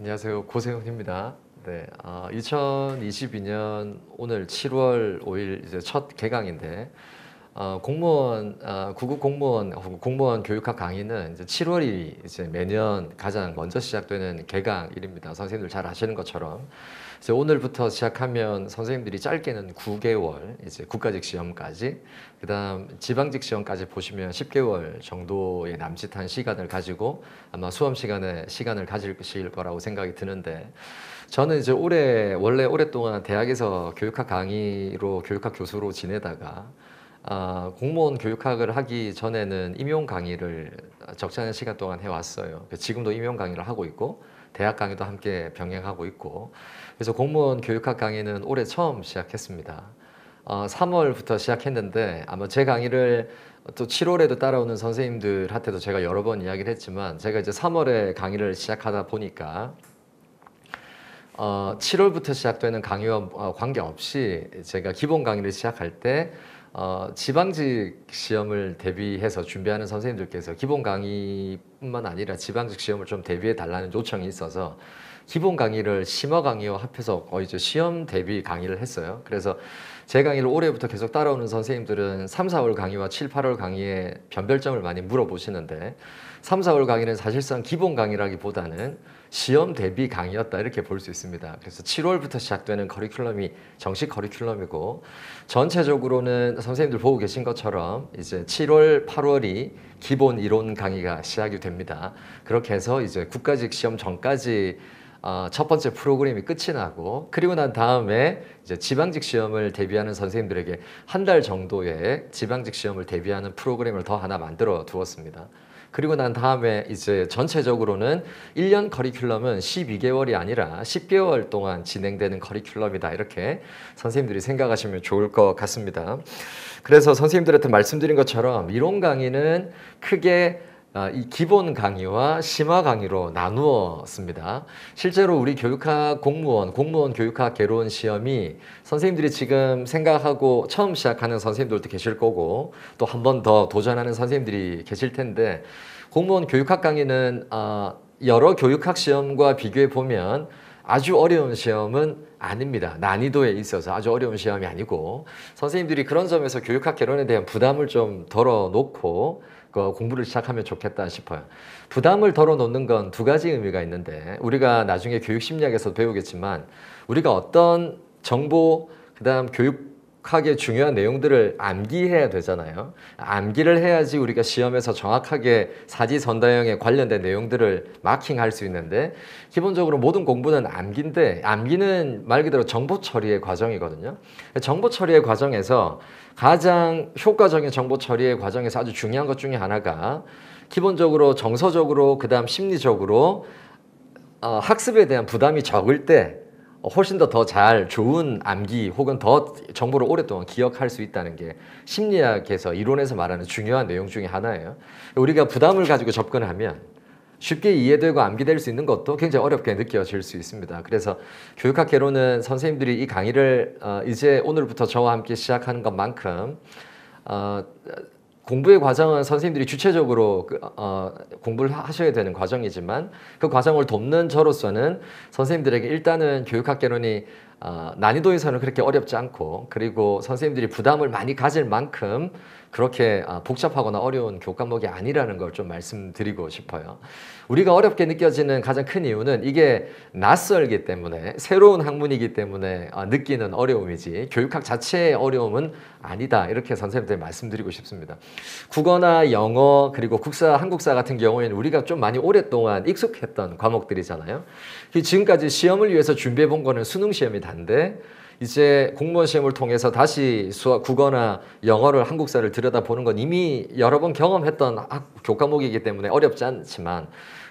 안녕하세요. 고세훈입니다. 네, 아, 2022년 오늘 7월 5일 이제 첫 개강인데 어, 공무원 어, 구급 공무원 공무원 교육학 강의는 이제 7월이 이제 매년 가장 먼저 시작되는 개강일입니다. 선생님들 잘 아시는 것처럼 이제 오늘부터 시작하면 선생님들이 짧게는 9개월 이제 국가직 시험까지 그다음 지방직 시험까지 보시면 10개월 정도의 남짓한 시간을 가지고 아마 수험 시간에 시간을 가질실 거라고 생각이 드는데 저는 이제 올해 원래 오랫동안 대학에서 교육학 강의로 교육학 교수로 지내다가 어, 공무원 교육학을 하기 전에는 임용 강의를 적지 않은 시간 동안 해왔어요. 지금도 임용 강의를 하고 있고 대학 강의도 함께 병행하고 있고 그래서 공무원 교육학 강의는 올해 처음 시작했습니다. 어, 3월부터 시작했는데 아마 제 강의를 또 7월에도 따라오는 선생님들한테도 제가 여러 번 이야기를 했지만 제가 이제 3월에 강의를 시작하다 보니까 어, 7월부터 시작되는 강의와 어, 관계없이 제가 기본 강의를 시작할 때 어, 지방직 시험을 대비해서 준비하는 선생님들께서 기본 강의뿐만 아니라 지방직 시험을 좀 대비해 달라는 요청이 있어서 기본 강의를 심화 강의와 합해서 거의 이제 시험 대비 강의를 했어요. 그래서 제 강의를 올해부터 계속 따라오는 선생님들은 3, 4월 강의와 7, 8월 강의의 변별점을 많이 물어보시는데 3, 4월 강의는 사실상 기본 강의라기보다는 시험 대비 강의였다 이렇게 볼 수 있습니다. 그래서 7월부터 시작되는 커리큘럼이 정식 커리큘럼이고 전체적으로는 선생님들 보고 계신 것처럼 이제 7월, 8월이 기본 이론 강의가 시작이 됩니다. 그렇게 해서 이제 국가직 시험 전까지 어, 첫 번째 프로그램이 끝이 나고 그리고 난 다음에 이제 지방직 시험을 대비하는 선생님들에게 한 달 정도의 지방직 시험을 대비하는 프로그램을 더 하나 만들어 두었습니다. 그리고 난 다음에 이제 전체적으로는 1년 커리큘럼은 12개월이 아니라 10개월 동안 진행되는 커리큘럼이다 이렇게 선생님들이 생각하시면 좋을 것 같습니다. 그래서 선생님들한테 말씀드린 것처럼 이론 강의는 크게 아, 이 기본 강의와 심화 강의로 나누었습니다. 실제로 우리 교육학 공무원, 공무원 교육학 개론 시험이 선생님들이 지금 생각하고 처음 시작하는 선생님들도 계실 거고 또 한 번 더 도전하는 선생님들이 계실 텐데 공무원 교육학 강의는 아, 여러 교육학 시험과 비교해 보면 아주 어려운 시험은 아닙니다. 난이도에 있어서 아주 어려운 시험이 아니고 선생님들이 그런 점에서 교육학 개론에 대한 부담을 좀 덜어놓고 그 공부를 시작하면 좋겠다 싶어요. 부담을 덜어놓는 건 두 가지 의미가 있는데 우리가 나중에 교육심리학에서 배우겠지만 우리가 어떤 정보 그다음 교육학의 중요한 내용들을 암기해야 되잖아요. 암기를 해야지 우리가 시험에서 정확하게 사지선다형에 관련된 내용들을 마킹할 수 있는데 기본적으로 모든 공부는 암기인데 암기는 말 그대로 정보 처리의 과정이거든요. 정보 처리의 과정에서 가장 효과적인 정보 처리의 과정에서 아주 중요한 것 중에 하나가 기본적으로 정서적으로 그다음 심리적으로 어, 학습에 대한 부담이 적을 때 훨씬 더 더 잘 좋은 암기 혹은 더 정보를 오랫동안 기억할 수 있다는 게 심리학에서 이론에서 말하는 중요한 내용 중의 하나예요. 우리가 부담을 가지고 접근하면 쉽게 이해되고 암기될 수 있는 것도 굉장히 어렵게 느껴질 수 있습니다. 그래서 교육학개론은 선생님들이 이 강의를 어, 이제 오늘부터 저와 함께 시작하는 것만큼 어, 공부의 과정은 선생님들이 주체적으로 그, 어, 공부를 하셔야 되는 과정이지만 그 과정을 돕는 저로서는 선생님들에게 일단은 교육학개론이 어, 난이도에서는 그렇게 어렵지 않고 그리고 선생님들이 부담을 많이 가질 만큼 그렇게 아, 복잡하거나 어려운 교과목이 아니라는 걸 좀 말씀드리고 싶어요. 우리가 어렵게 느껴지는 가장 큰 이유는 이게 낯설기 때문에 새로운 학문이기 때문에 아, 느끼는 어려움이지 교육학 자체의 어려움은 아니다 이렇게 선생님들 말씀드리고 싶습니다. 국어나 영어 그리고 국사 한국사 같은 경우에는 우리가 좀 많이 오랫동안 익숙했던 과목들이잖아요. 지금까지 시험을 위해서 준비해 본 거는 수능 시험이 단데 이제 공무원 시험을 통해서 다시 수학, 국어나 영어를 한국사를 들여다보는 건 이미 여러 번 경험했던 교과목이기 때문에 어렵지 않지만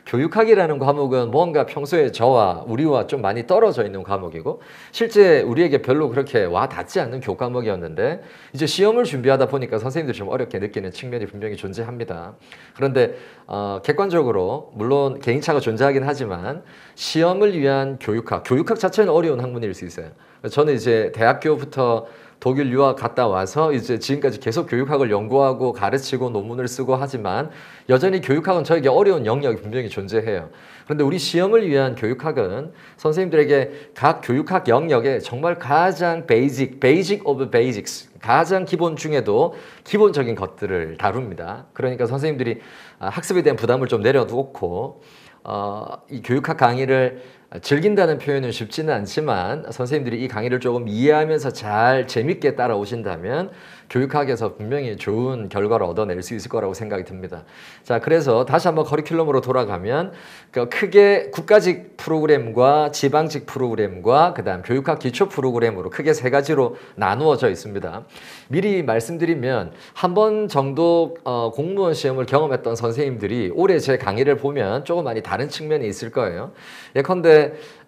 교육학이라는 과목은 뭔가 평소에 저와 우리와 좀 많이 떨어져 있는 과목이고 실제 우리에게 별로 그렇게 와 닿지 않는 교과목이었는데 이제 시험을 준비하다 보니까 선생님들이 좀 어렵게 느끼는 측면이 분명히 존재합니다. 그런데 어, 객관적으로 물론 개인차가 존재하긴 하지만 시험을 위한 교육학, 교육학 자체는 어려운 학문일 수 있어요. 저는 이제 대학교부터 독일 유학 갔다 와서 이제 지금까지 계속 교육학을 연구하고 가르치고 논문을 쓰고 하지만 여전히 교육학은 저에게 어려운 영역이 분명히 존재해요. 그런데 우리 시험을 위한 교육학은 선생님들에게 각 교육학 영역에 정말 가장 베이직, 베이직 오브 베이직스, 가장 기본 중에도 기본적인 것들을 다룹니다. 그러니까 선생님들이 아, 학습에 대한 부담을 좀 내려놓고 어, 이 교육학 강의를 아, 즐긴다는 표현은 쉽지는 않지만 선생님들이 이 강의를 조금 이해하면서 잘 재밌게 따라오신다면 교육학에서 분명히 좋은 결과를 얻어낼 수 있을 거라고 생각이 듭니다. 자, 그래서 다시 한번 커리큘럼으로 돌아가면 그 크게 국가직 프로그램과 지방직 프로그램과 그다음 교육학 기초 프로그램으로 크게 세 가지로 나누어져 있습니다. 미리 말씀드리면 한 번 정도 어, 공무원 시험을 경험했던 선생님들이 올해 제 강의를 보면 조금 많이 다른 측면이 있을 거예요. 예컨대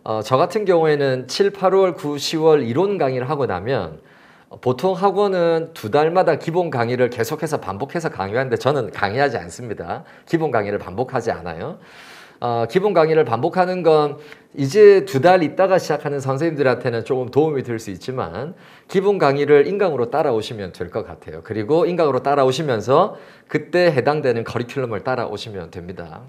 어, 저 같은 경우에는 7, 8월, 9, 10월 이론 강의를 하고 나면 보통 학원은 두 달마다 기본 강의를 계속해서 반복해서 강의하는데 저는 강의하지 않습니다. 기본 강의를 반복하지 않아요. 어, 기본 강의를 반복하는 건 이제 두 달 있다가 시작하는 선생님들한테는 조금 도움이 될 수 있지만 기본 강의를 인강으로 따라오시면 될 것 같아요. 그리고 인강으로 따라오시면서 그때 해당되는 커리큘럼을 따라오시면 됩니다.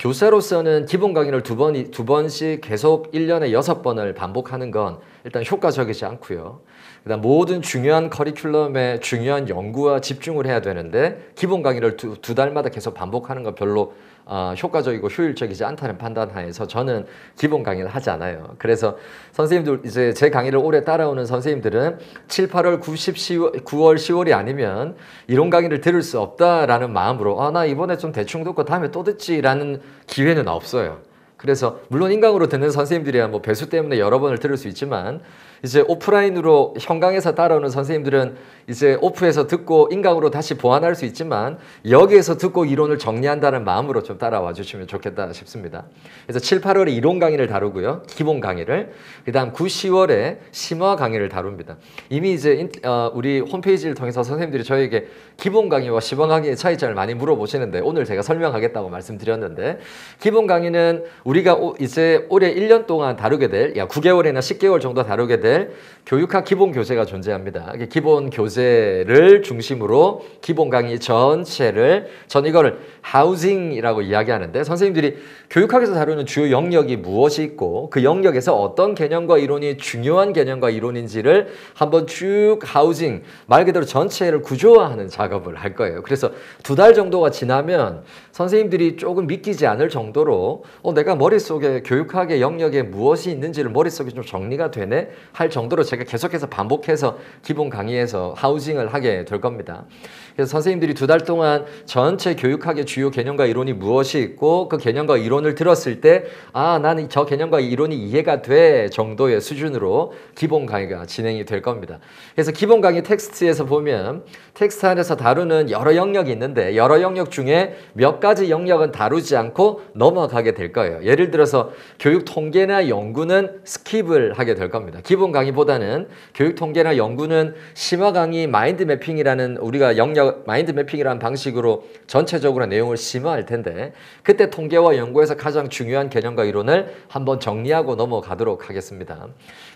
교사로서는 기본 강의를 두, 번, 두 번씩 계속 1년에 6번을 반복하는 건 일단 효과적이지 않고요. 그다음 모든 중요한 커리큘럼에 중요한 연구와 집중을 해야 되는데 기본 강의를 두, 두 달마다 계속 반복하는 건 별로 어, 효과적이고 효율적이지 않다는 판단하에서 저는 기본 강의를 하지 않아요. 그래서 선생님들 이제 제 강의를 오래 따라오는 선생님들은 7, 8월, 9, 10, 10월, 9월, 10월이 아니면 이론 강의를 들을 수 없다라는 마음으로 아 나 이번에 좀 대충 듣고 다음에 또 듣지라는 기회는 없어요. 그래서 물론 인강으로 듣는 선생님들이야 뭐 배수 때문에 여러 번을 들을 수 있지만 이제 오프라인으로 현강에서 따라오는 선생님들은 이제 오프에서 듣고 인강으로 다시 보완할 수 있지만 여기에서 듣고 이론을 정리한다는 마음으로 좀 따라와 주시면 좋겠다 싶습니다. 그래서 7, 8월에 이론 강의를 다루고요. 기본 강의를. 그다음 9, 10월에 심화 강의를 다룹니다. 이미 이제 어, 우리 홈페이지를 통해서 선생님들이 저에게 기본 강의와 심화 강의의 차이점을 많이 물어보시는데 오늘 제가 설명하겠다고 말씀드렸는데 기본 강의는 우리가 이제 올해 1년 동안 다루게 될 야, 9개월이나 10개월 정도 다루게 될될 교육학 기본 교재가 존재합니다. 기본 교재를 중심으로 기본 강의 전체를 전 이거를 하우징이라고 이야기하는데 선생님들이 교육학에서 다루는 주요 영역이 무엇이 있고 그 영역에서 어떤 개념과 이론이 중요한 개념과 이론인지를 한번 쭉 하우징 말 그대로 전체를 구조화하는 작업을 할 거예요. 그래서 두 달 정도가 지나면 선생님들이 조금 믿기지 않을 정도로 어, 내가 머릿속에 교육학의 영역에 무엇이 있는지를 머릿속에 좀 정리가 되네 할 정도로 제가 계속해서 반복해서 기본 강의에서 하우징을 하게 될 겁니다. 그래서 선생님들이 두 달 동안 전체 교육학의 주요 개념과 이론이 무엇이 있고 그 개념과 이론을 들었을 때 아, 나는 저 개념과 이론이 이해가 돼 정도의 수준으로 기본 강의가 진행이 될 겁니다. 그래서 기본 강의 텍스트에서 보면 텍스트 안에서 다루는 여러 영역이 있는데 여러 영역 중에 몇 가지 영역은 다루지 않고 넘어가게 될 거예요. 예를 들어서 교육 통계나 연구는 스킵을 하게 될 겁니다. 기본 강의보다는 교육 통계나 연구는 심화 강의 마인드 매핑이라는 우리가 영역 마인드, 마인드 매핑이라는 방식으로 전체적으로 내용을 심화할 텐데 그때 통계와 연구에서 가장 중요한 개념과 이론을 한번 정리하고 넘어가도록 하겠습니다.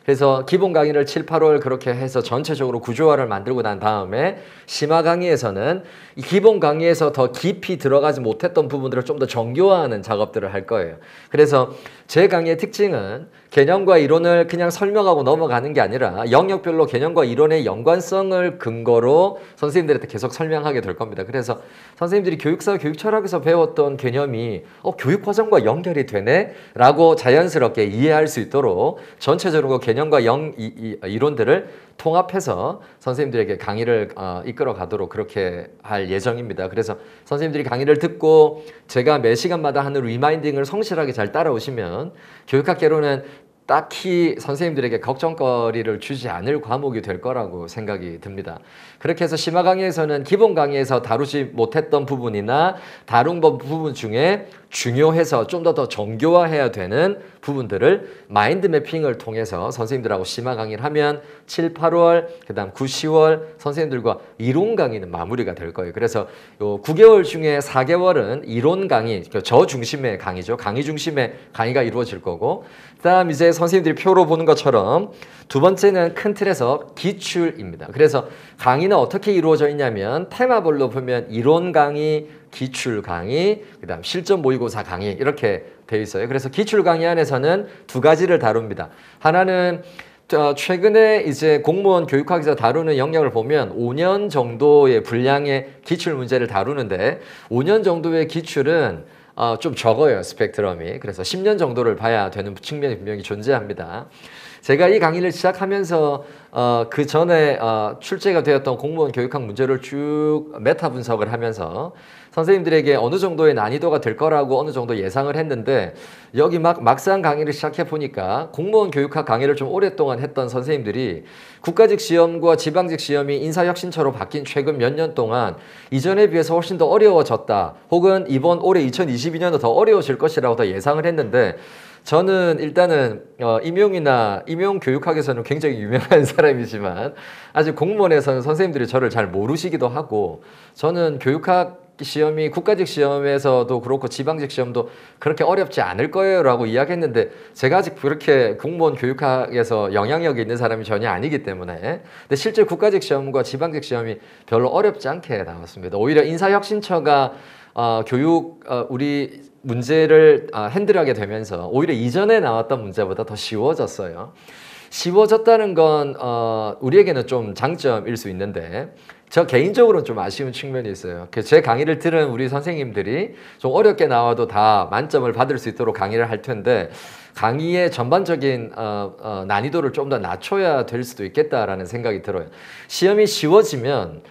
그래서 기본 강의를 7, 8월 그렇게 해서 전체적으로 구조화를 만들고 난 다음에 심화 강의에서는 이 기본 강의에서 더 깊이 들어가지 못했던 부분들을 좀 더 정교화하는 작업들을 할 거예요. 그래서 제 강의의 특징은 개념과 이론을 그냥 설명하고 넘어가는 게 아니라 영역별로 개념과 이론의 연관성을 근거로 선생님들한테 계속 설명하게 될 겁니다. 그래서 선생님들이 교육사, 교육철학에서 배웠던 개념이 어, 교육과정과 연결이 되네? 라고 자연스럽게 이해할 수 있도록 전체적으로 개 그 개념과 영 이, 이, 론들을 통합해서 선생님들에게 강의를 어, 이끌어 가도록 그렇게 할 예정입니다. 그래서 선생님들이 강의를 듣고 제가 매 시간마다 하는 리마인딩을 성실하게 잘 따라오시면 교육학개론은 딱히 선생님들에게 걱정거리를 주지 않을 과목이 될 거라고 생각이 듭니다. 그렇게 해서 심화 강의에서는 기본 강의에서 다루지 못했던 부분이나 다룬 부분 중에 중요해서 좀 더 더 정교화해야 되는 부분들을 마인드 매핑을 통해서 선생님들하고 심화 강의를 하면 7, 8월, 그 다음 9, 10월 선생님들과 이론 강의는 마무리가 될 거예요. 그래서 요 9개월 중에 4개월은 이론 강의, 그 저 중심의 강의죠. 강의 중심의 강의가 이루어질 거고 그 다음 이제 선생님들이 표로 보는 것처럼 두 번째는 큰 틀에서 기출입니다. 그래서 강의는 강의는 어떻게 이루어져 있냐면 테마별로 보면 이론 강의, 기출 강의, 그 다음 실전 모의고사 강의 이렇게 돼 있어요. 그래서 기출 강의 안에서는 두 가지를 다룹니다. 하나는 어, 최근에 이제 공무원 교육학에서 다루는 영역을 보면 5년 정도의 분량의 기출 문제를 다루는데 5년 정도의 기출은 어, 좀 적어요 스펙트럼이 그래서 10년 정도를 봐야 되는 측면이 분명히 존재합니다 제가 이 강의를 시작하면서 어, 그 전에 어, 출제가 되었던 공무원 교육학 문제를 쭉 메타 분석을 하면서 선생님들에게 어느 정도의 난이도가 될 거라고 어느 정도 예상을 했는데 여기 막 막상 강의를 시작해 보니까 공무원 교육학 강의를 좀 오랫동안 했던 선생님들이 국가직 시험과 지방직 시험이 인사혁신처로 바뀐 최근 몇 년 동안 이전에 비해서 훨씬 더 어려워졌다 혹은 이번 올해 2022년도 더 어려워질 것이라고 더 예상을 했는데 저는 일단은 어, 임용이나 임용 교육학에서는 굉장히 유명한 사람이지만 아직 공무원에서는 선생님들이 저를 잘 모르시기도 하고 저는 교육학 시험이 국가직 시험에서도 그렇고 지방직 시험도 그렇게 어렵지 않을 거예요 라고 이야기했는데 제가 아직 그렇게 공무원 교육학에서 영향력이 있는 사람이 전혀 아니기 때문에 근데 실제 국가직 시험과 지방직 시험이 별로 어렵지 않게 나왔습니다 오히려 인사혁신처가 어, 교육 어, 우리 문제를 아, 핸들하게 되면서 오히려 이전에 나왔던 문제보다 더 쉬워졌어요. 쉬워졌다는 건 어, 우리에게는 좀 장점일 수 있는데 저 개인적으로는 좀 아쉬운 측면이 있어요. 그 제 강의를 들은 우리 선생님들이 좀 어렵게 나와도 다 만점을 받을 수 있도록 강의를 할 텐데 강의의 전반적인 어, 어, 난이도를 좀 더 낮춰야 될 수도 있겠다라는 생각이 들어요. 시험이 쉬워지면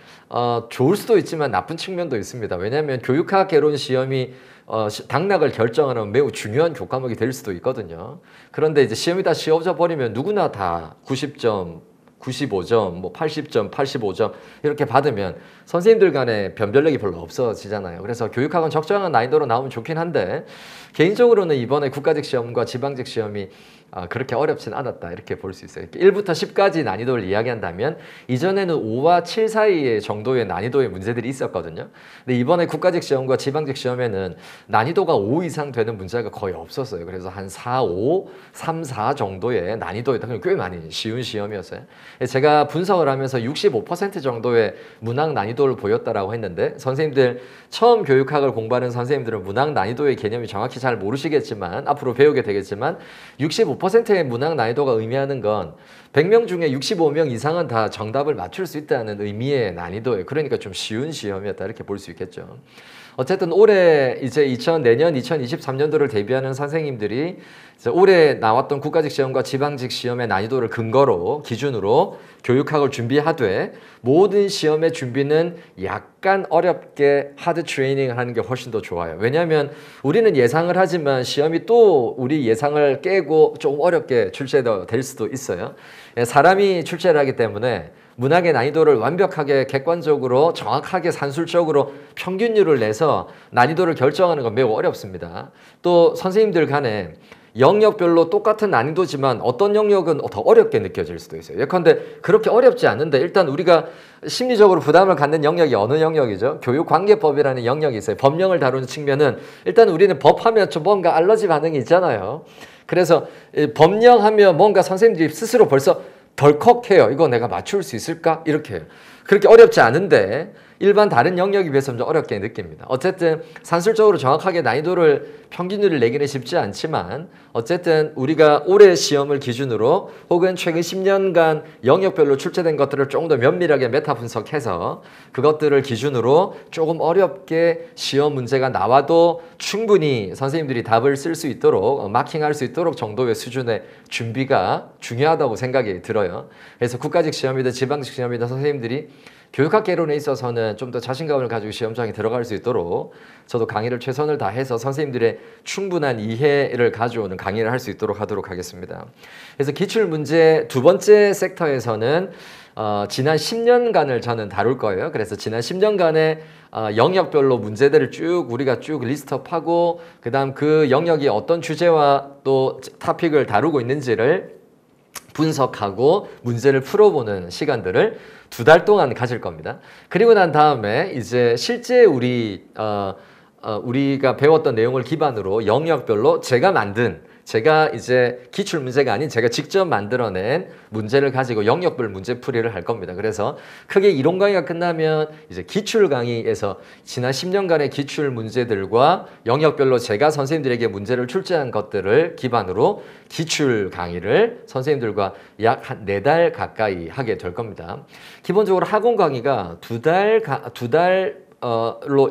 좋을 수도 있지만 나쁜 측면도 있습니다. 왜냐하면 교육학 개론 시험이 어, 당락을 결정하는 매우 중요한 교과목이 될 수도 있거든요. 그런데 이제 시험이다 시험져 버리면 누구나 다 90점, 95점, 뭐 80점, 85점 이렇게 받으면 선생님들 간에 변별력이 별로 없어지잖아요. 그래서 교육학은 적정한 난이도로 나오면 좋긴 한데 개인적으로는 이번에 국가직 시험과 지방직 시험이 아, 그렇게 어렵진 않았다 이렇게 볼 수 있어요. 1부터 10까지 난이도를 이야기한다면 이전에는 5와 7 사이의 정도의 난이도의 문제들이 있었거든요. 근데 이번에 국가직 시험과 지방직 시험에는 난이도가 5 이상 되는 문제가 거의 없었어요. 그래서 한 4, 5, 3, 4 정도의 난이도에다 그냥 꽤 많이 쉬운 시험이었어요. 제가 분석을 하면서 65% 정도의 문학 난이도를 보였다라고 했는데 선생님들 처음 교육학을 공부하는 선생님들은 문학 난이도의 개념이 정확히 잘 모르시겠지만 앞으로 배우게 되겠지만 65 95%의 문항 난이도가 의미하는 건 100명 중에 65명 이상은 다 정답을 맞출 수 있다는 의미의 난이도예요. 그러니까 좀 쉬운 시험이었다 이렇게 볼 수 있겠죠. 어쨌든 올해 이제 2000 내년 2023년도를 대비하는 선생님들이 올해 나왔던 국가직 시험과 지방직 시험의 난이도를 근거로 기준으로 교육학을 준비하되 모든 시험의 준비는 약간 어렵게 하드 트레이닝을 하는 게 훨씬 더 좋아요. 왜냐하면 우리는 예상을 하지만 시험이 또 우리 예상을 깨고 조금 어렵게 출제될 수도 있어요. 예, 사람이 출제를 하기 때문에 문학의 난이도를 완벽하게 객관적으로 정확하게 산술적으로 평균율을 내서 난이도를 결정하는 건 매우 어렵습니다. 또 선생님들 간에 영역별로 똑같은 난이도지만 어떤 영역은 더 어렵게 느껴질 수도 있어요. 예컨대 그렇게 어렵지 않은데 일단 우리가 심리적으로 부담을 갖는 영역이 어느 영역이죠? 교육관계법이라는 영역이 있어요. 법령을 다루는 측면은 일단 우리는 법하면 좀 뭔가 알러지 반응이 있잖아요. 그래서 법령하면 뭔가 선생님들이 스스로 벌써 덜컥해요. 이거 내가 맞출 수 있을까? 이렇게 해요. 그렇게 어렵지 않은데 일반 다른 영역에 비해서는 좀 어렵게 느낍니다. 어쨌든 산술적으로 정확하게 난이도를 평균율을 내기는 쉽지 않지만 어쨌든 우리가 올해 시험을 기준으로 혹은 최근 10년간 영역별로 출제된 것들을 조금 더 면밀하게 메타 분석해서 그것들을 기준으로 조금 어렵게 시험 문제가 나와도 충분히 선생님들이 답을 쓸 수 있도록 어, 마킹할 수 있도록 정도의 수준의 준비가 중요하다고 생각이 들어요. 그래서 국가직 시험이든 지방직 시험이든 선생님들이 교육학 개론에 있어서는 좀 더 자신감을 가지고 시험장에 들어갈 수 있도록 저도 강의를 최선을 다해서 선생님들의 충분한 이해를 가져오는 강의를 할 수 있도록 하도록 하겠습니다. 그래서 기출문제 두 번째 섹터에서는 어, 지난 10년간을 저는 다룰 거예요. 그래서 지난 10년간의 어, 영역별로 문제들을 쭉 우리가 쭉 리스트업하고 그 다음 그 영역이 어떤 주제와 또 타픽을 다루고 있는지를 분석하고 문제를 풀어보는 시간들을 두 달 동안 가질 겁니다. 그리고 난 다음에 이제 실제 우리 어, 어, 우리가 배웠던 내용을 기반으로 영역별로 제가 만든 제가 이제 기출 문제가 아닌 제가 직접 만들어낸 문제를 가지고 영역별 문제풀이를 할 겁니다. 그래서 크게 이론 강의가 끝나면 이제 기출 강의에서 지난 10년간의 기출 문제들과 영역별로 제가 선생님들에게 문제를 출제한 것들을 기반으로 기출 강의를 선생님들과 약한네달 가까이 하게 될 겁니다. 기본적으로 학원 강의가 두 달 두 달로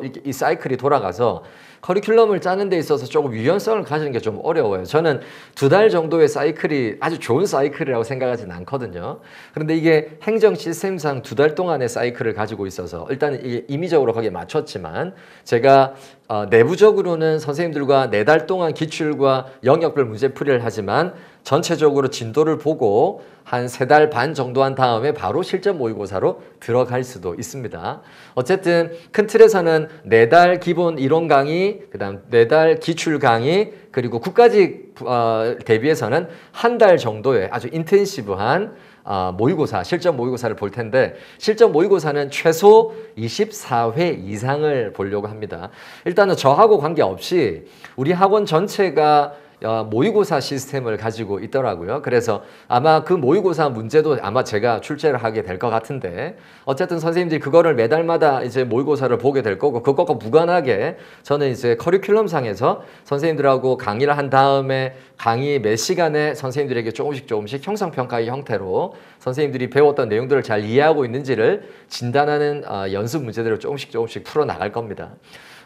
어이 사이클이 돌아가서 커리큘럼을 짜는 데 있어서 조금 유연성을 가지는 게 좀 어려워요. 저는 두 달 정도의 사이클이 아주 좋은 사이클이라고 생각하진 않거든요. 그런데 이게 행정 시스템상 두 달 동안의 사이클을 가지고 있어서 일단 이게 임의적으로 거기에 맞췄지만 제가 어, 내부적으로는 선생님들과 네 달 동안 기출과 영역별 문제풀이를 하지만 전체적으로 진도를 보고 한 세 달 반 정도 한 다음에 바로 실제 모의고사로 들어갈 수도 있습니다. 어쨌든 큰 틀에서는 네 달 기본 이론 강의, 그 다음 네 달 기출 강의, 그리고 국가직 어, 대비해서는 한 달 정도의 아주 인텐시브한 어, 모의고사, 실전 모의고사를 볼 텐데 실전 모의고사는 최소 24회 이상을 보려고 합니다. 일단은 저하고 관계없이 우리 학원 전체가 어, 모의고사 시스템을 가지고 있더라고요. 그래서 아마 그 모의고사 문제도 아마 제가 출제를 하게 될 것 같은데 어쨌든 선생님들이 그거를 매달마다 이제 모의고사를 보게 될 거고 그것과 무관하게 저는 이제 커리큘럼상에서 선생님들하고 강의를 한 다음에 강의 몇 시간에 선생님들에게 조금씩 조금씩 형성평가의 형태로 선생님들이 배웠던 내용들을 잘 이해하고 있는지를 진단하는 어, 연습 문제들을 조금씩 조금씩 풀어나갈 겁니다.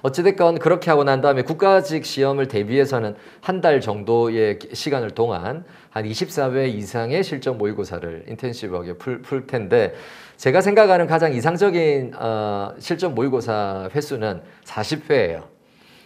어찌됐건 그렇게 하고 난 다음에 국가직 시험을 대비해서는 한 달 정도의 시간을 동안 한 24회 이상의 실전 모의고사를 인텐시브하게 풀, 풀 텐데 제가 생각하는 가장 이상적인 어, 실전 모의고사 횟수는 40회예요.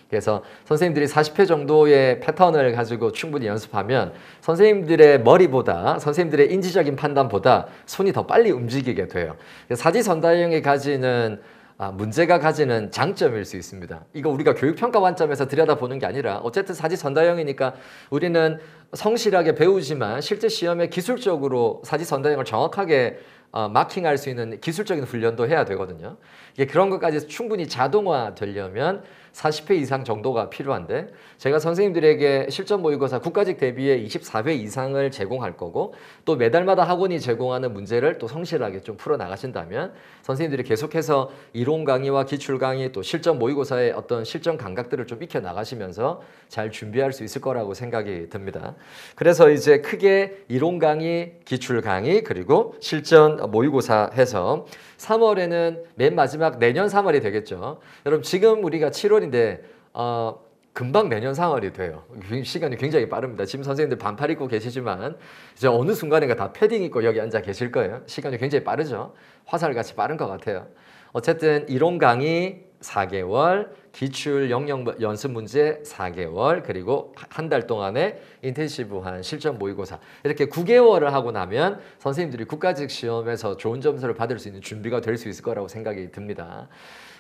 그래서 선생님들이 40회 정도의 패턴을 가지고 충분히 연습하면 선생님들의 머리보다 선생님들의 인지적인 판단보다 손이 더 빨리 움직이게 돼요. 사지선다형이 가지는 아, 문제가 가지는 장점일 수 있습니다. 이거 우리가 교육평가 관점에서 들여다보는 게 아니라 어쨌든 사지 전다형이니까 우리는 성실하게 배우지만 실제 시험에 기술적으로 사지 전다형을 정확하게 어, 마킹할 수 있는 기술적인 훈련도 해야 되거든요. 이게 그런 것까지 충분히 자동화 되려면 40회 이상 정도가 필요한데 제가 선생님들에게 실전 모의고사 국가직 대비에 24회 이상을 제공할 거고 또 매달마다 학원이 제공하는 문제를 또 성실하게 좀 풀어 나가신다면 선생님들이 계속해서 이론 강의와 기출 강의 또 실전 모의고사의 어떤 실전 감각들을 좀 익혀 나가시면서 잘 준비할 수 있을 거라고 생각이 듭니다. 그래서 이제 크게 이론 강의, 기출 강의 그리고 실전 모의고사 해서 3월에는 맨 마지막 내년 3월이 되겠죠. 여러분 지금 우리가 7월인데 어, 금방 내년 3월이 돼요. 시간이 굉장히 빠릅니다. 지금 선생님들 반팔 입고 계시지만 이제 어느 순간인가 다 패딩 입고 여기 앉아 계실 거예요. 시간이 굉장히 빠르죠. 화살같이 빠른 것 같아요. 어쨌든 이론 강의 4개월 기출 영역 연습 문제 4개월 그리고 한 달동안의 인텐시브한 실전 모의고사 이렇게 9개월을 하고 나면 선생님들이 국가직 시험에서 좋은 점수를 받을 수 있는 준비가 될 수 있을 거라고 생각이 듭니다.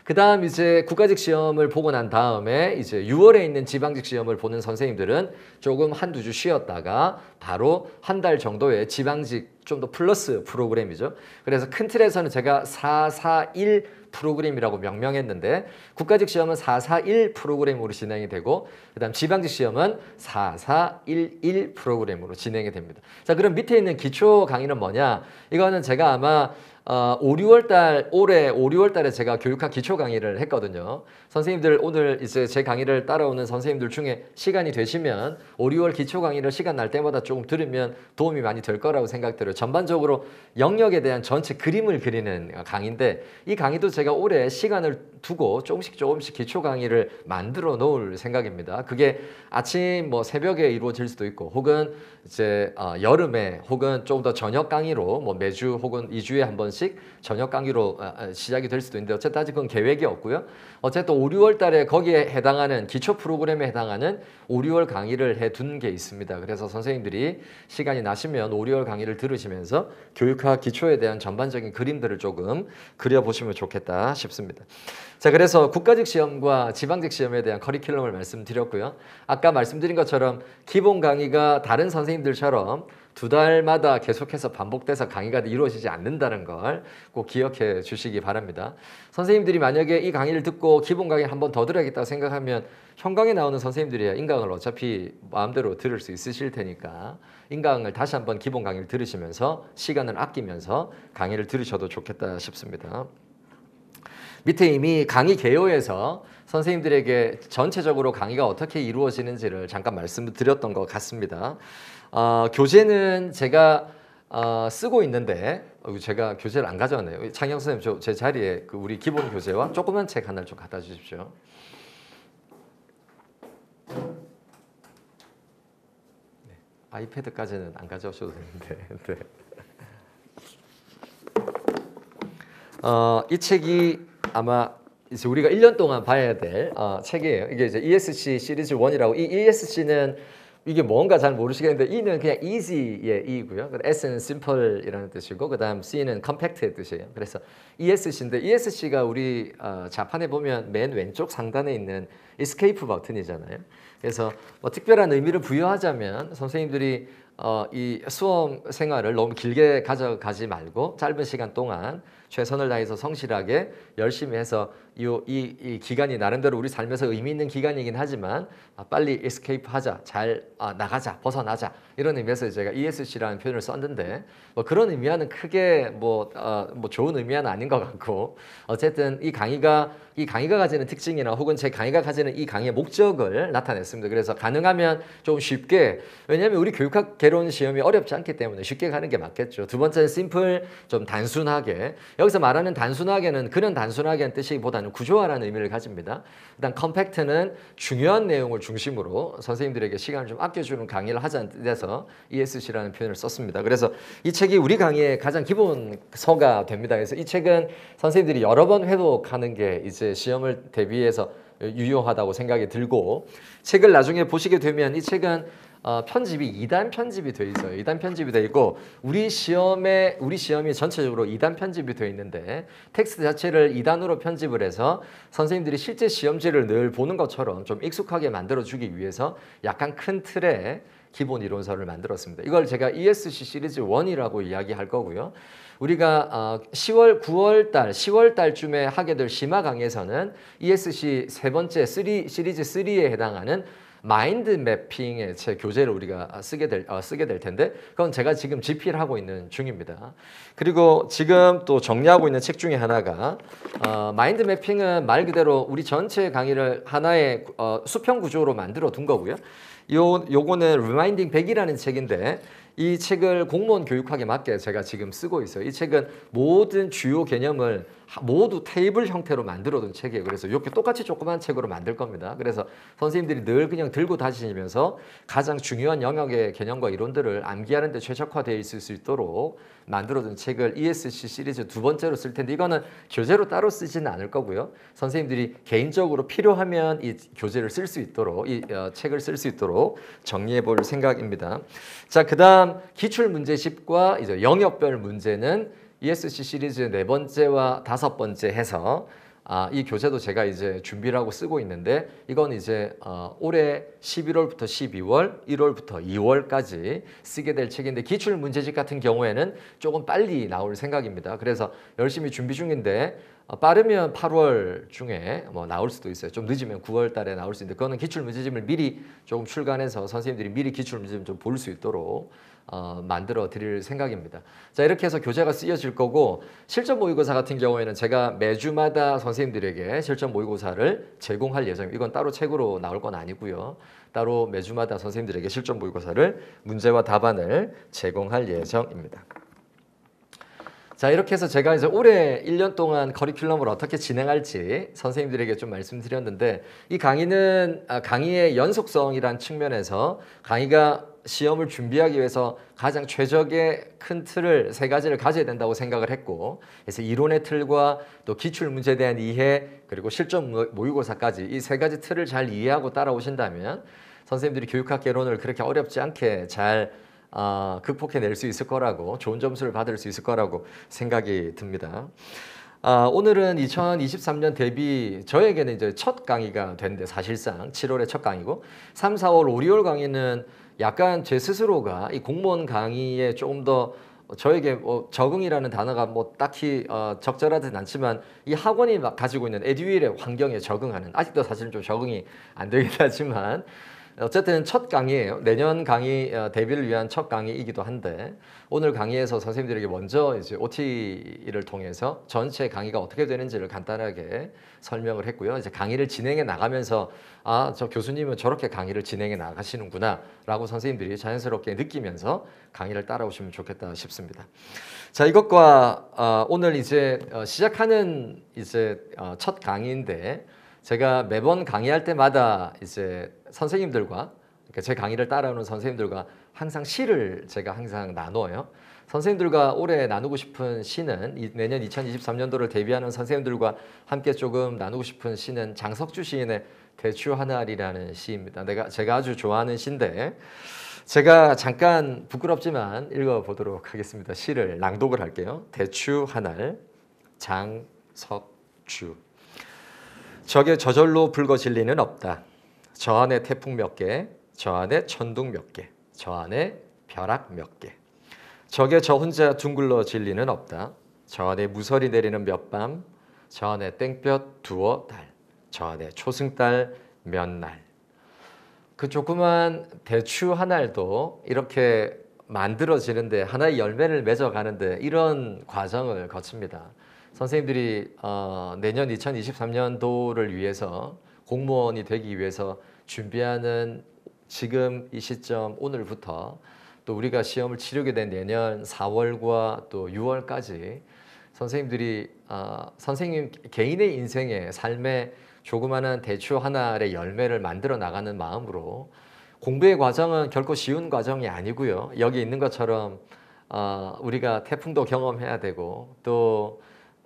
그 다음 이제 국가직 시험을 보고 난 다음에 이제 6월에 있는 지방직 시험을 보는 선생님들은 조금 한두 주 쉬었다가 바로 한 달 정도의 지방직 좀 더 플러스 프로그램이죠. 그래서 큰 틀에서는 제가 4, 4, 1 프로그램이라고 명명했는데 국가직 시험은 441 프로그램으로 진행이 되고 그다음 지방직 시험은 4411 프로그램으로 진행이 됩니다. 자, 그럼 밑에 있는 기초 강의는 뭐냐? 이거는 제가 아마 어, 5, 6월 달 올해 5, 6월 달에 제가 교육학 기초 강의를 했거든요. 선생님들 오늘 이제 제 강의를 따라오는 선생님들 중에 시간이 되시면 5, 6월 기초 강의를 시간 날 때마다 조금 들으면 도움이 많이 될 거라고 생각들어요. 전반적으로 영역에 대한 전체 그림을 그리는 강의인데 이 강의도 제가 올해 시간을 두고 조금씩 조금씩 기초 강의를 만들어 놓을 생각입니다. 그게 아침 뭐 새벽에 이루어질 수도 있고 혹은 이제 어, 여름에 혹은 조금 더 저녁 강의로 뭐 매주 혹은 2주에 한번 원씩 저녁 강의로 아, 아, 시작이 될 수도 있는데 어쨌든 아직 그건 계획이 없고요. 어쨌든 5, 6월 달에 거기에 해당하는 기초 프로그램에 해당하는 5, 6월 강의를 해 둔 게 있습니다. 그래서 선생님들이 시간이 나시면 5, 6월 강의를 들으시면서 교육학 기초에 대한 전반적인 그림들을 조금 그려보시면 좋겠다 싶습니다. 자 그래서 국가직 시험과 지방직 시험에 대한 커리큘럼을 말씀드렸고요. 아까 말씀드린 것처럼 기본 강의가 다른 선생님들처럼 두 달마다 계속해서 반복돼서 강의가 이루어지지 않는다는 걸 꼭 기억해 주시기 바랍니다. 선생님들이 만약에 이 강의를 듣고 기본 강의 한번 더 들어야겠다고 생각하면 현강에 나오는 선생님들이야 인강을 어차피 마음대로 들을 수 있으실 테니까 인강을 다시 한번 기본 강의를 들으시면서 시간을 아끼면서 강의를 들으셔도 좋겠다 싶습니다. 밑에 이미 강의 개요에서 선생님들에게 전체적으로 강의가 어떻게 이루어지는지를 잠깐 말씀드렸던 것 같습니다. 어, 교재는 제가 어, 쓰고 있는데 어, 제가 교재를 안 가져왔네요. 창영 선생님 제 자리에 그 우리 기본 교재와 조그만 책 하나를 좀 갖다 주십시오. 네, 아이패드까지는 안 가져오셔도 되는데. 네. 어, 이 책이 아마 이제 우리가 1년 동안 봐야 될 어, 책이에요. 이게 이제 ESC 시리즈 1이라고 이 ESC는 이게 뭔가 잘 모르시겠는데 E는 그냥 easy의 E이고요. S는 simple이라는 뜻이고 그 다음 C는 compact의 뜻이에요. 그래서 ESC인데 ESC가 우리 어, 자판에 보면 맨 왼쪽 상단에 있는 escape 버튼이잖아요. 그래서 뭐 특별한 의미를 부여하자면 선생님들이 어, 이 수험 생활을 너무 길게 가져가지 말고 짧은 시간 동안 최선을 다해서 성실하게 열심히 해서 이, 이, 이 기간이 나름대로 우리 삶에서 의미 있는 기간이긴 하지만 아, 빨리 에스케이프 하자, 잘 아, 나가자, 벗어나자 이런 의미에서 제가 ESC라는 표현을 썼는데 뭐 그런 의미와는 크게 뭐, 어, 뭐 좋은 의미는 와 아닌 것 같고 어쨌든 이 강의가 이 강의가 가지는 특징이나 혹은 제 강의가 가지는 이 강의의 목적을 나타냈습니다. 그래서 가능하면 좀 쉽게 왜냐하면 우리 교육학 개론 시험이 어렵지 않기 때문에 쉽게 가는 게 맞겠죠. 두 번째는 심플 좀 단순하게 여기서 말하는 단순하게는 그런 단순하게는 뜻이기보다는 구조화라는 의미를 가집니다. 일단 컴팩트는 중요한 내용을 중심으로 선생님들에게 시간을 좀 아껴주는 강의를 하자는 데서 ESC라는 표현을 썼습니다. 그래서 이 책이 우리 강의의 가장 기본 서가 됩니다. 그래서 이 책은 선생님들이 여러 번 회독하는 게 이제 시험을 대비해서 유효하다고 생각이 들고 책을 나중에 보시게 되면 이 책은 어, 편집이 2단 편집이 되어 있어요. 2단 편집이 되어 있고 우리 시험에 우리 시험이 전체적으로 2단 편집이 되어 있는데 텍스트 자체를 2단으로 편집을 해서 선생님들이 실제 시험지를 늘 보는 것처럼 좀 익숙하게 만들어 주기 위해서 약간 큰 틀에 기본 이론서를 만들었습니다. 이걸 제가 ESC 시리즈 1이라고 이야기할 거고요. 우리가 10월, 어, 9월 달, 10월 달쯤에 하게 될 심화 강에서는 ESC 세 번째 3 시리즈 3에 해당하는 마인드 맵핑의제 교재를 우리가 쓰게 될 어, 쓰게 될 텐데 그건 제가 지금 집필 하고 있는 중입니다. 그리고 지금 또 정리하고 있는 책 중에 하나가 어, 마인드 매핑은 말 그대로 우리 전체 강의를 하나의 어, 수평 구조로 만들어 둔 거고요. 요 요거는 리마인딩 100이라는 책인데 이 책을 공무원 교육학에 맞게 제가 지금 쓰고 있어요. 이 책은 모든 주요 개념을 모두 테이블 형태로 만들어둔 책이에요. 그래서 이렇게 똑같이 조그만 책으로 만들 겁니다. 그래서 선생님들이 늘 그냥 들고 다니시면서 가장 중요한 영역의 개념과 이론들을 암기하는 데 최적화되어 있을 수 있도록 만들어둔 책을 ESC 시리즈 두 번째로 쓸 텐데 이거는 교재로 따로 쓰지는 않을 거고요. 선생님들이 개인적으로 필요하면 이 교재를 쓸 수 있도록 이 어, 책을 쓸 수 있도록 정리해 볼 생각입니다. 자, 그다음 기출 문제 1과 이제 영역별 문제는 ESC 시리즈 네 번째와 다섯 번째 해서 아, 이 교재도 제가 이제 준비를 하고 쓰고 있는데 이건 이제 어, 올해 11월부터 12월, 1월부터 2월까지 쓰게 될 책인데 기출 문제집 같은 경우에는 조금 빨리 나올 생각입니다. 그래서 열심히 준비 중인데 어, 빠르면 8월 중에 뭐 나올 수도 있어요. 좀 늦으면 9월 달에 나올 수 있는데 그거는 기출 문제집을 미리 조금 출간해서 선생님들이 미리 기출 문제집 좀볼 수 있도록 어, 만들어 드릴 생각입니다. 자 이렇게 해서 교재가 쓰여질 거고 실전 모의고사 같은 경우에는 제가 매주마다 선생님들에게 실전 모의고사를 제공할 예정입니다. 이건 따로 책으로 나올 건 아니고요. 따로 매주마다 선생님들에게 실전 모의고사를 문제와 답안을 제공할 예정입니다. 자 이렇게 해서 제가 이제 올해 1년 동안 커리큘럼을 어떻게 진행할지 선생님들에게 좀 말씀드렸는데 이 강의는 아, 강의의 연속성이란 측면에서 강의가 시험을 준비하기 위해서 가장 최적의 큰 틀을 세 가지를 가져야 된다고 생각을 했고 그래서 이론의 틀과 또 기출 문제에 대한 이해 그리고 실전 모의고사까지 이 세 가지 틀을 잘 이해하고 따라오신다면 선생님들이 교육학 개론을 그렇게 어렵지 않게 잘 어, 극복해낼 수 있을 거라고 좋은 점수를 받을 수 있을 거라고 생각이 듭니다. 아, 오늘은 2023년 대비 저에게는 이제 첫 강의가 된데 사실상 7월의 첫 강의고 3, 4월, 5, 6월 강의는 약간 제 스스로가 이 공무원 강의에 조금 더 저에게 뭐 적응이라는 단어가 뭐 딱히 어 적절하진 않지만 이 학원이 가지고 있는 에듀윌의 환경에 적응하는 아직도 사실 은좀 적응이 안 되긴 하지만 어쨌든 첫 강의예요. 내년 강의 어, 데뷔를 위한 첫 강의이기도 한데 오늘 강의에서 선생님들에게 먼저 이제 OT를 통해서 전체 강의가 어떻게 되는지를 간단하게 설명을 했고요. 이제 강의를 진행해 나가면서 아, 저 교수님은 저렇게 강의를 진행해 나가시는구나라고 선생님들이 자연스럽게 느끼면서 강의를 따라오시면 좋겠다 싶습니다. 자, 이것과 어, 오늘 이제 어, 시작하는 이제 첫 강의인데 제가 매번 강의할 때마다 이제 선생님들과 그러니까 제 강의를 따라오는 선생님들과 항상 시를 제가 항상 나눠요. 선생님들과 올해 나누고 싶은 시는 내년 2023년도를 대비하는 선생님들과 함께 조금 나누고 싶은 시는 장석주 시인의 대추 하나리라는 시입니다. 내가 제가 아주 좋아하는 시인데 제가 잠깐 부끄럽지만 읽어보도록 하겠습니다. 시를 낭독을 할게요. 대추 하늘 장석주 적의 저절로 불거질 리는 없다. 저 안에 태풍 몇 개, 저 안에 천둥 몇 개, 저 안에 벼락 몇 개. 저게 저 혼자 둥글러 진리는 없다. 저 안에 무설이 내리는 몇 밤, 저 안에 땡볕 두어 달, 저 안에 초승달 몇 날. 그 조그만 대추 한 알도 이렇게 만들어지는데 하나의 열매를 맺어가는데 이런 과정을 거칩니다. 선생님들이 어, 내년 2023년도를 위해서 공무원이 되기 위해서 준비하는 지금 이 시점 오늘부터 또 우리가 시험을 치르게 된 내년 4월과 또 6월까지 선생님들이 아, 선생님 개인의 인생에 삶에 조그마한 대추 하나의 열매를 만들어 나가는 마음으로 공부의 과정은 결코 쉬운 과정이 아니고요. 여기 있는 것처럼 어, 우리가 태풍도 경험해야 되고 또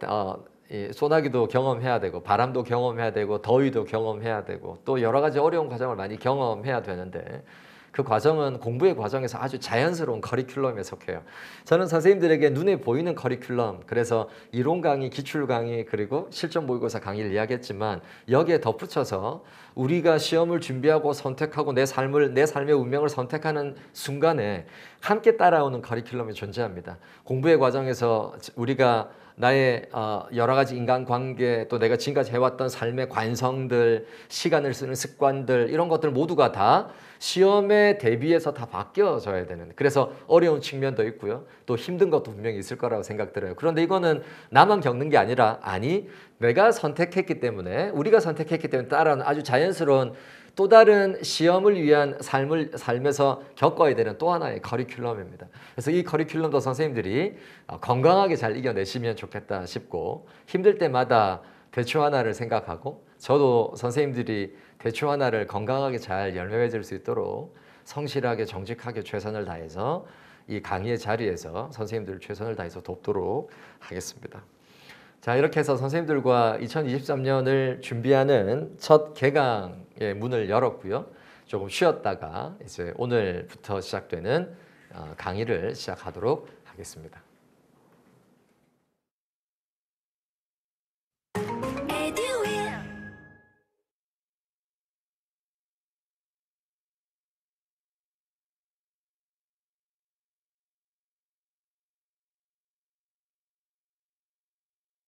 어, 예, 소나기도 경험해야 되고 바람도 경험해야 되고 더위도 경험해야 되고 또 여러 가지 어려운 과정을 많이 경험해야 되는데 그 과정은 공부의 과정에서 아주 자연스러운 커리큘럼에 속해요. 저는 선생님들에게 눈에 보이는 커리큘럼, 그래서 이론 강의, 기출 강의, 그리고 실전 모의고사 강의를 이야기했지만 여기에 덧붙여서 우리가 시험을 준비하고 선택하고 내 삶을, 내 삶의 운명을 선택하는 순간에 함께 따라오는 커리큘럼이 존재합니다. 공부의 과정에서 우리가 나의 어, 여러 가지 인간관계 또 내가 지금까지 해왔던 삶의 관성들 시간을 쓰는 습관들 이런 것들 모두가 다 시험에 대비해서 다 바뀌어져야 되는 그래서 어려운 측면도 있고요 또 힘든 것도 분명히 있을 거라고 생각들어요 그런데 이거는 나만 겪는 게 아니라 아니 내가 선택했기 때문에 우리가 선택했기 때문에 따라는 아주 자연스러운 또 다른 시험을 위한 삶을 삶에서 겪어야 되는 또 하나의 커리큘럼입니다. 그래서 이 커리큘럼도 선생님들이 어, 건강하게 잘 이겨내시면 좋겠다 싶고 힘들 때마다 대추 하나를 생각하고 저도 선생님들이 대추 하나를 건강하게 잘 열매맺을 수 있도록 성실하게 정직하게 최선을 다해서 이 강의의 자리에서 선생님들 최선을 다해서 돕도록 하겠습니다. 자 이렇게 해서 선생님들과 2023년을 준비하는 첫 개강의 문을 열었고요. 조금 쉬었다가 이제 오늘부터 시작되는 어, 강의를 시작하도록 하겠습니다.